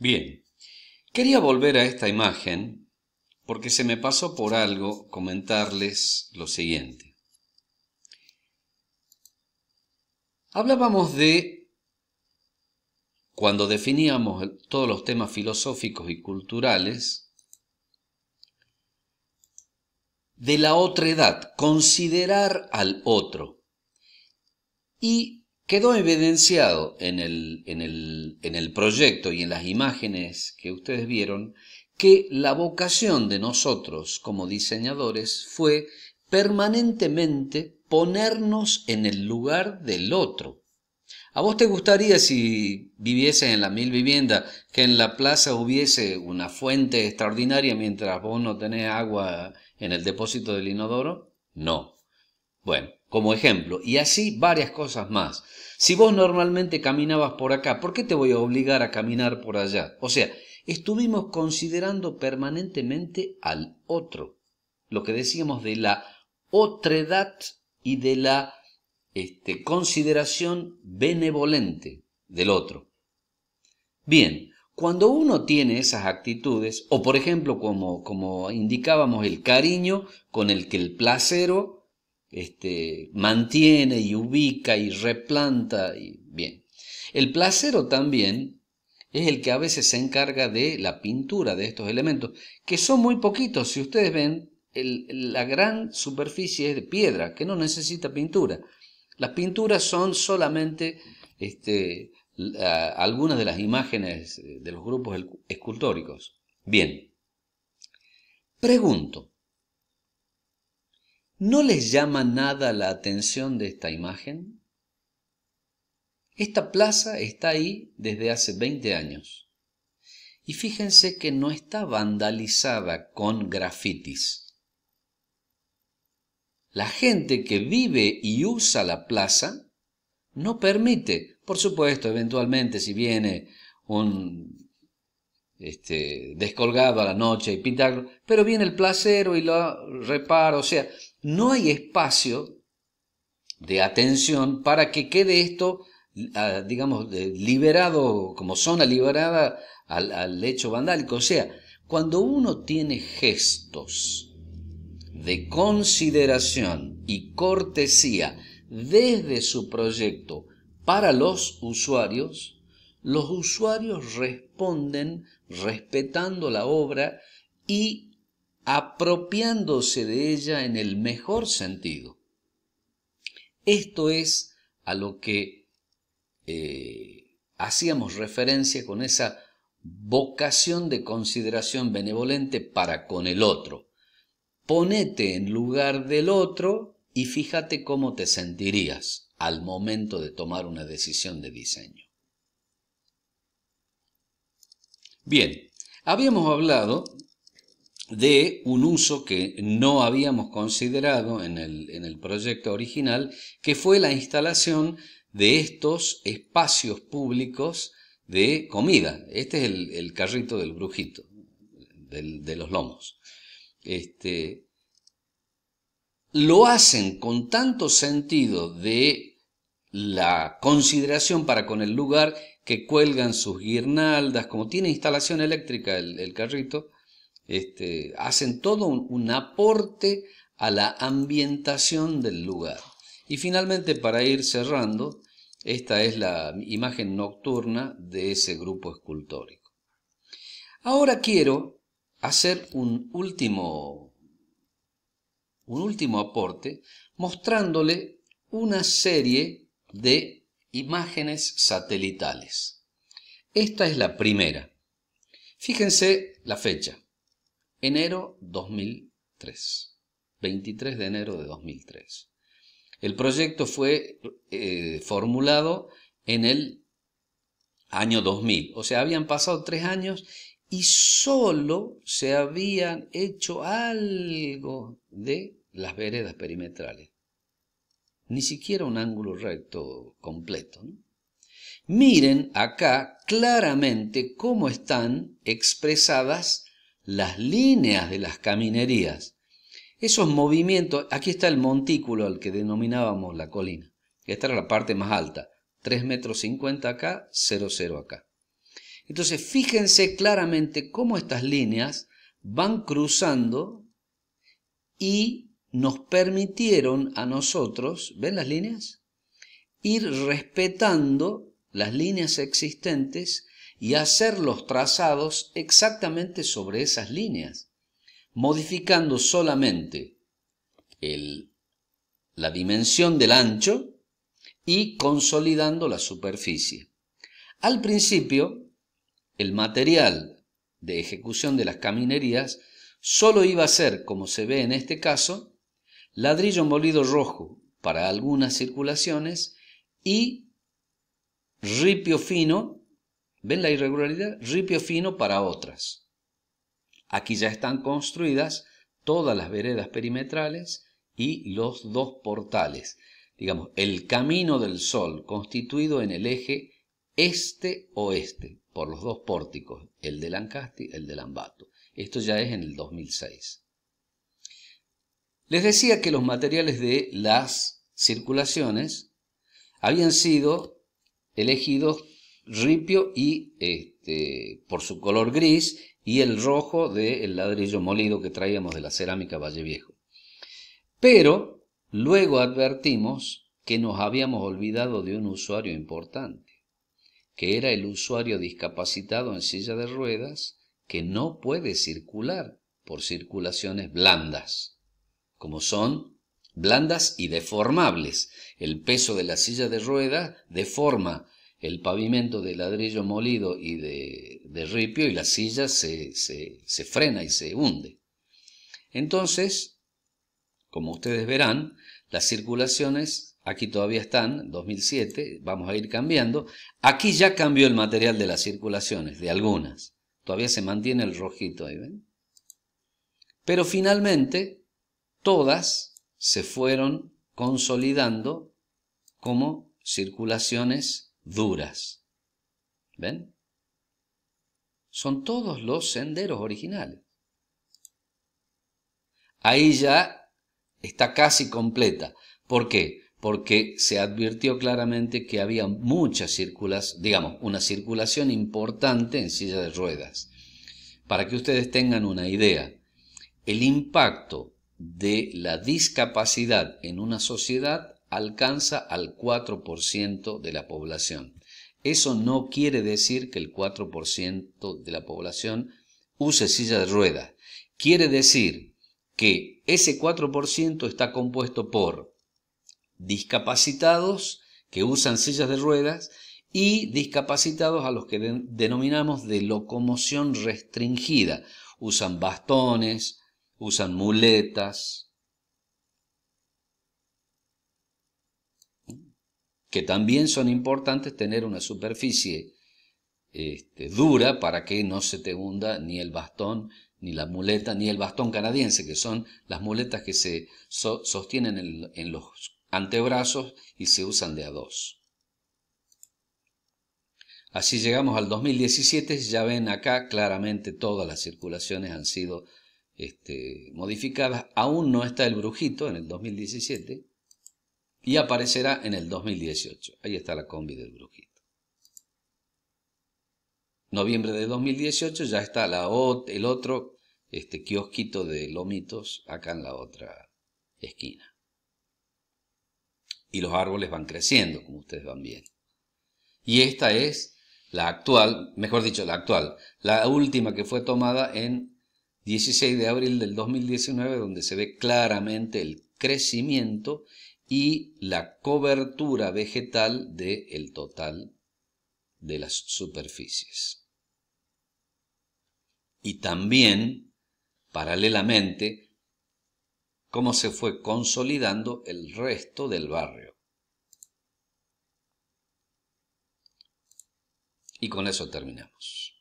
Bien, quería volver a esta imagen porque se me pasó por algo comentarles lo siguiente. Hablábamos de, cuando definíamos todos los temas filosóficos y culturales, de la otra edad, considerar al otro. Y Quedó evidenciado en el, proyecto y en las imágenes que ustedes vieron que la vocación de nosotros como diseñadores fue permanentemente ponernos en el lugar del otro. ¿A vos te gustaría si viviese en la mil vivienda que en la plaza hubiese una fuente extraordinaria mientras vos no tenés agua en el depósito del inodoro? No. Bueno, como ejemplo, y así varias cosas más. Si vos normalmente caminabas por acá, ¿por qué te voy a obligar a caminar por allá? O sea, estuvimos considerando permanentemente al otro, lo que decíamos de la otredad y de la este, consideración benevolente del otro. Bien, cuando uno tiene esas actitudes, o por ejemplo como, como indicábamos el cariño con el que el placero este, mantiene y ubica y replanta. Y, bien. El placero también es el que a veces se encarga de la pintura de estos elementos, que son muy poquitos. Si ustedes ven, la gran superficie es de piedra, que no necesita pintura. Las pinturas son solamente este, algunas de las imágenes eh, de los grupos escultóricos. Bien, pregunto, ¿No les llama nada la atención de esta imagen? Esta plaza está ahí desde hace 20 años. Y fíjense que no está vandalizada con grafitis. La gente que vive y usa la plaza no permite, por supuesto, eventualmente si viene un este, descolgado a la noche y pintarlo, pero viene el placero y lo repara, o sea, no hay espacio de atención para que quede esto, ah, digamos, liberado, como zona liberada al, hecho vandálico. O sea, cuando uno tiene gestos de consideración y cortesía desde su proyecto para los usuarios, los usuarios responden respetando la obra y apropiándose de ella en el mejor sentido. Esto es a lo que eh, hacíamos referencia con esa vocación de consideración benevolente para con el otro. Ponete en lugar del otro y fíjate cómo te sentirías al momento de tomar una decisión de diseño. Bien, habíamos hablado de un uso que no habíamos considerado en el, proyecto original, que fue la instalación de estos espacios públicos de comida. Este es el, carrito del brujito, de los lomos. Este, lo hacen con tanto sentido de la consideración para con el lugar que cuelgan sus guirnaldas, como tiene instalación eléctrica el carrito, este, hacen todo un, aporte a la ambientación del lugar. Y finalmente, para ir cerrando, esta es la imagen nocturna de ese grupo escultórico. Ahora quiero hacer un último, un último aporte mostrándole una serie de imágenes satelitales. Esta es la primera. Fíjense la fecha, Enero 2003. 23 de enero de 2003. El proyecto fue eh, formulado en el año 2000. O sea, habían pasado tres años y solo se habían hecho algo de las veredas perimetrales. Ni siquiera un ángulo recto completo. Miren acá claramente cómo están expresadas las líneas de las caminerías. Esos movimientos, aquí está el montículo al que denominábamos la colina. Esta era la parte más alta, 3 metros 50 acá, 00 acá. Entonces, fíjense claramente cómo estas líneas van cruzando y nos permitieron a nosotros, ¿ven las líneas? Ir respetando las líneas existentes y hacer los trazados exactamente sobre esas líneas, modificando solamente la dimensión del ancho y consolidando la superficie. Al principio, el material de ejecución de las caminerías solo iba a ser, como se ve en este caso, ladrillo molido rojo para algunas circulaciones y ripio fino ¿Ven la irregularidad? Ripio fino para otras. Aquí ya están construidas todas las veredas perimetrales y los dos portales. Digamos, el camino del sol constituido en el eje este-oeste por los dos pórticos, el de Lancasti y el de Lambato. Esto ya es en el 2006. Les decía que los materiales de las circulaciones habían sido elegidos ripio y este, por su color gris y el rojo del ladrillo molido que traíamos de la cerámica Valle Viejo. Pero luego advertimos que nos habíamos olvidado de un usuario importante, que era el usuario discapacitado en silla de ruedas que no puede circular por circulaciones blandas, como son blandas y deformables. El peso de la silla de ruedas deforma el pavimento de ladrillo molido y de, ripio y la silla se, se frena y se hunde. Entonces, como ustedes verán, las circulaciones aquí todavía están, 2007, vamos a ir cambiando. Aquí ya cambió el material de las circulaciones, de algunas. Todavía se mantiene el rojito ahí, ¿ven? Pero finalmente, todas se fueron consolidando como circulaciones duras. ¿Ven? Son todos los senderos originales. Ahí ya está casi completa. ¿Por qué? Porque se advirtió claramente que había muchas circulas, digamos, una circulación importante en silla de ruedas. Para que ustedes tengan una idea, el impacto de la discapacidad en una sociedad alcanza al 4% de la población. Eso no quiere decir que el 4% de la población use silla de ruedas. Quiere decir que ese 4% está compuesto por discapacitados que usan sillas de ruedas y discapacitados a los que denominamos de locomoción restringida. Usan bastones, usan muletas, que también son importantes tener una superficie este, dura para que no se te hunda ni el bastón, ni la muleta, ni el bastón canadiense, que son las muletas que se sostienen en, los antebrazos y se usan de a dos. Así llegamos al 2017, ya ven acá claramente todas las circulaciones han sido este, modificadas, aún no está el brujito en el 2017, y aparecerá en el 2018. Ahí está la combi del brujito. Noviembre de 2018 ya está la el otro este kiosquito de lomitos acá en la otra esquina. Y los árboles van creciendo, como ustedes van viendo. Y esta es la actual, mejor dicho, la actual, la última que fue tomada en 16 de abril del 2019, donde se ve claramente el crecimiento y la cobertura vegetal del total de las superficies. Y también, paralelamente, cómo se fue consolidando el resto del barrio. Y con eso terminamos.